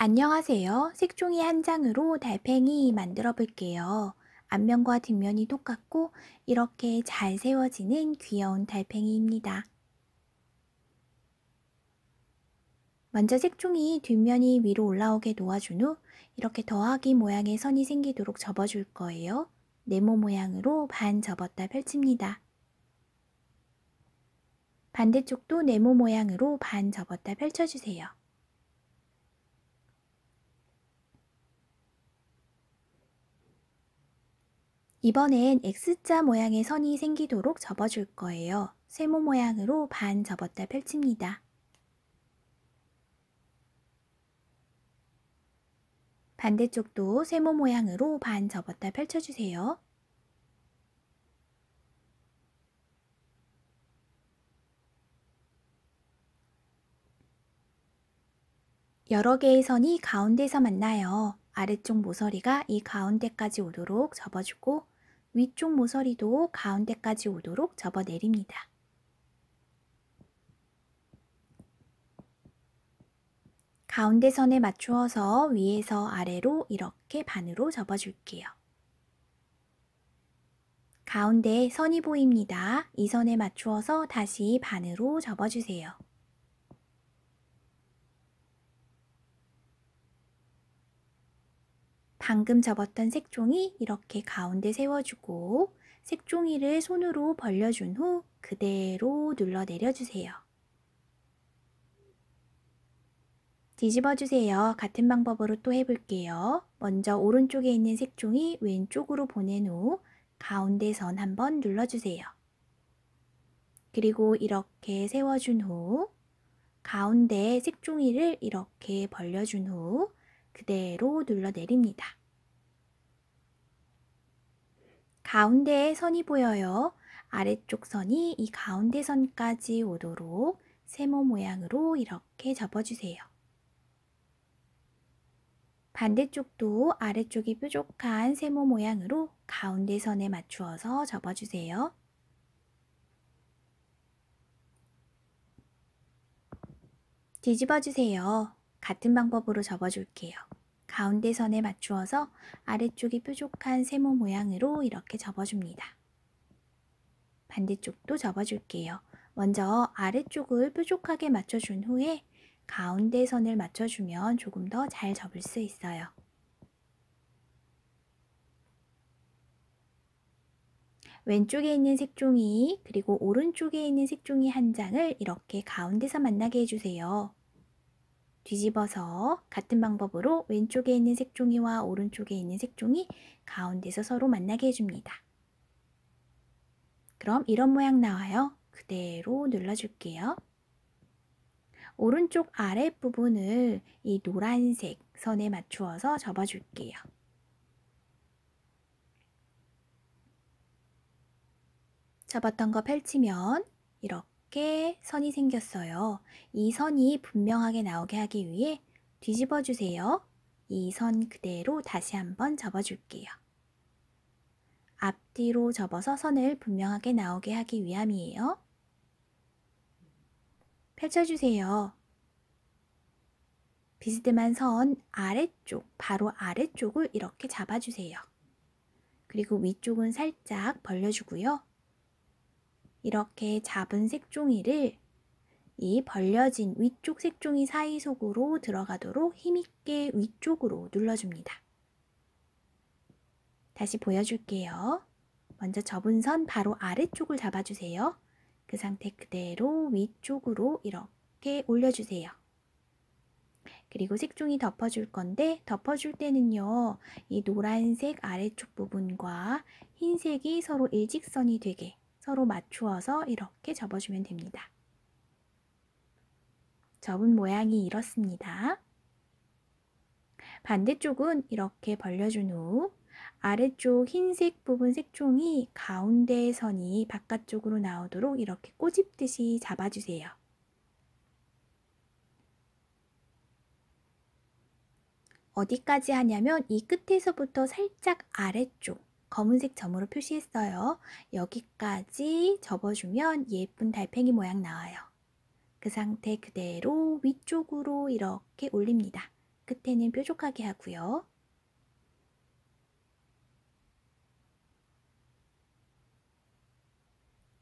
안녕하세요. 색종이 한 장으로 달팽이 만들어 볼게요. 앞면과 뒷면이 똑같고 이렇게 잘 세워지는 귀여운 달팽이입니다. 먼저 색종이 뒷면이 위로 올라오게 놓아준 후 이렇게 더하기 모양의 선이 생기도록 접어줄 거예요. 네모 모양으로 반 접었다 펼칩니다. 반대쪽도 네모 모양으로 반 접었다 펼쳐주세요. 이번엔 X자 모양의 선이 생기도록 접어줄 거예요. 세모 모양으로 반 접었다 펼칩니다. 반대쪽도 세모 모양으로 반 접었다 펼쳐주세요. 여러 개의 선이 가운데서 만나요. 아래쪽 모서리가 이 가운데까지 오도록 접어주고 위쪽 모서리도 가운데까지 오도록 접어내립니다. 가운데 선에 맞추어서 위에서 아래로 이렇게 반으로 접어줄게요. 가운데 선이 보입니다. 이 선에 맞추어서 다시 반으로 접어주세요. 방금 접었던 색종이 이렇게 가운데 세워주고 색종이를 손으로 벌려준 후 그대로 눌러 내려주세요. 뒤집어주세요. 같은 방법으로 또 해볼게요. 먼저 오른쪽에 있는 색종이 왼쪽으로 보낸 후 가운데 선 한번 눌러주세요. 그리고 이렇게 세워준 후 가운데 색종이를 이렇게 벌려준 후 그대로 눌러 내립니다. 가운데에 선이 보여요. 아래쪽 선이 이 가운데 선까지 오도록 세모 모양으로 이렇게 접어주세요. 반대쪽도 아래쪽이 뾰족한 세모 모양으로 가운데 선에 맞추어서 접어주세요. 뒤집어주세요. 같은 방법으로 접어줄게요. 가운데 선에 맞추어서 아래쪽이 뾰족한 세모 모양으로 이렇게 접어줍니다. 반대쪽도 접어줄게요. 먼저 아래쪽을 뾰족하게 맞춰준 후에 가운데 선을 맞춰주면 조금 더 잘 접을 수 있어요. 왼쪽에 있는 색종이 그리고 오른쪽에 있는 색종이 한 장을 이렇게 가운데서 만나게 해주세요. 뒤집어서 같은 방법으로 왼쪽에 있는 색종이와 오른쪽에 있는 색종이 가운데서 서로 만나게 해줍니다. 그럼 이런 모양 나와요. 그대로 눌러줄게요. 오른쪽 아랫부분을 이 노란색 선에 맞추어서 접어줄게요. 접었던 거 펼치면 이렇게 이렇게 선이 생겼어요. 이 선이 분명하게 나오게 하기 위해 뒤집어 주세요. 이 선 그대로 다시 한번 접어 줄게요. 앞뒤로 접어서 선을 분명하게 나오게 하기 위함이에요. 펼쳐주세요. 비스듬한 선 아래쪽, 바로 아래쪽을 이렇게 잡아주세요. 그리고 위쪽은 살짝 벌려주고요. 이렇게 잡은 색종이를 이 벌려진 위쪽 색종이 사이속으로 들어가도록 힘있게 위쪽으로 눌러줍니다. 다시 보여줄게요. 먼저 접은 선 바로 아래쪽을 잡아주세요. 그 상태 그대로 위쪽으로 이렇게 올려주세요. 그리고 색종이 덮어줄 건데 덮어줄 때는요. 이 노란색 아래쪽 부분과 흰색이 서로 일직선이 되게 서로 맞추어서 이렇게 접어주면 됩니다. 접은 모양이 이렇습니다. 반대쪽은 이렇게 벌려준 후 아래쪽 흰색 부분 색종이 가운데 선이 바깥쪽으로 나오도록 이렇게 꼬집듯이 잡아주세요. 어디까지 하냐면 이 끝에서부터 살짝 아래쪽 검은색 점으로 표시했어요. 여기까지 접어주면 예쁜 달팽이 모양 나와요. 그 상태 그대로 위쪽으로 이렇게 올립니다. 끝에는 뾰족하게 하고요.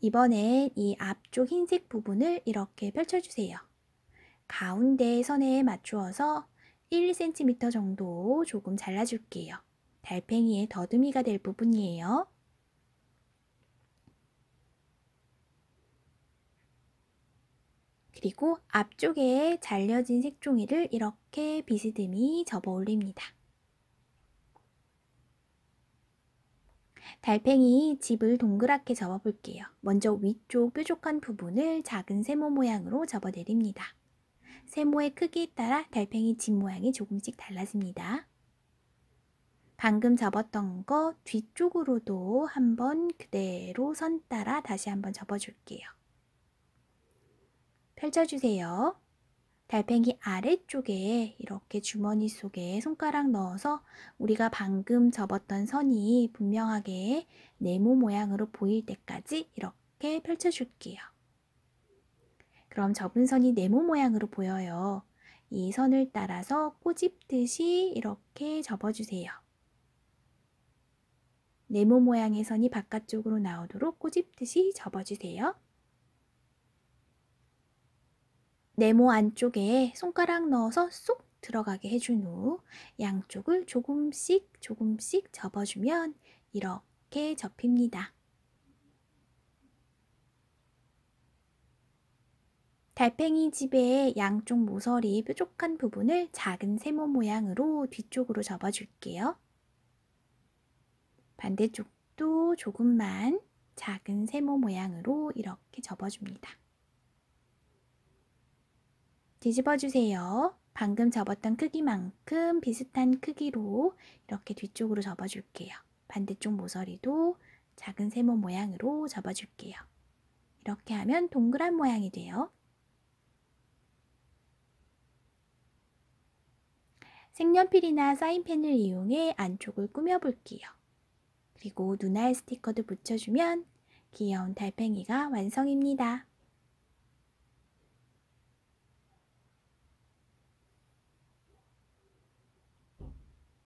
이번엔 이 앞쪽 흰색 부분을 이렇게 펼쳐주세요. 가운데 선에 맞추어서 1cm 정도 조금 잘라줄게요. 달팽이의 더듬이가 될 부분이에요. 그리고 앞쪽에 잘려진 색종이를 이렇게 비스듬히 접어 올립니다. 달팽이 집을 동그랗게 접어 볼게요. 먼저 위쪽 뾰족한 부분을 작은 세모 모양으로 접어 내립니다. 세모의 크기에 따라 달팽이 집 모양이 조금씩 달라집니다. 방금 접었던 거 뒤쪽으로도 한번 그대로 선 따라 다시 한번 접어줄게요. 펼쳐주세요. 달팽이 아래쪽에 이렇게 주머니 속에 손가락 넣어서 우리가 방금 접었던 선이 분명하게 네모 모양으로 보일 때까지 이렇게 펼쳐줄게요. 그럼 접은 선이 네모 모양으로 보여요. 이 선을 따라서 꼬집듯이 이렇게 접어주세요. 네모 모양의 선이 바깥쪽으로 나오도록 꼬집듯이 접어주세요. 네모 안쪽에 손가락 넣어서 쏙 들어가게 해준 후 양쪽을 조금씩 조금씩 접어주면 이렇게 접힙니다. 달팽이 집의 양쪽 모서리 뾰족한 부분을 작은 세모 모양으로 뒤쪽으로 접어줄게요. 반대쪽도 조금만 작은 세모 모양으로 이렇게 접어줍니다. 뒤집어주세요. 방금 접었던 크기만큼 비슷한 크기로 이렇게 뒤쪽으로 접어줄게요. 반대쪽 모서리도 작은 세모 모양으로 접어줄게요. 이렇게 하면 동그란 모양이 돼요. 색연필이나 사인펜을 이용해 안쪽을 꾸며볼게요. 그리고 눈알 스티커도 붙여주면 귀여운 달팽이가 완성입니다.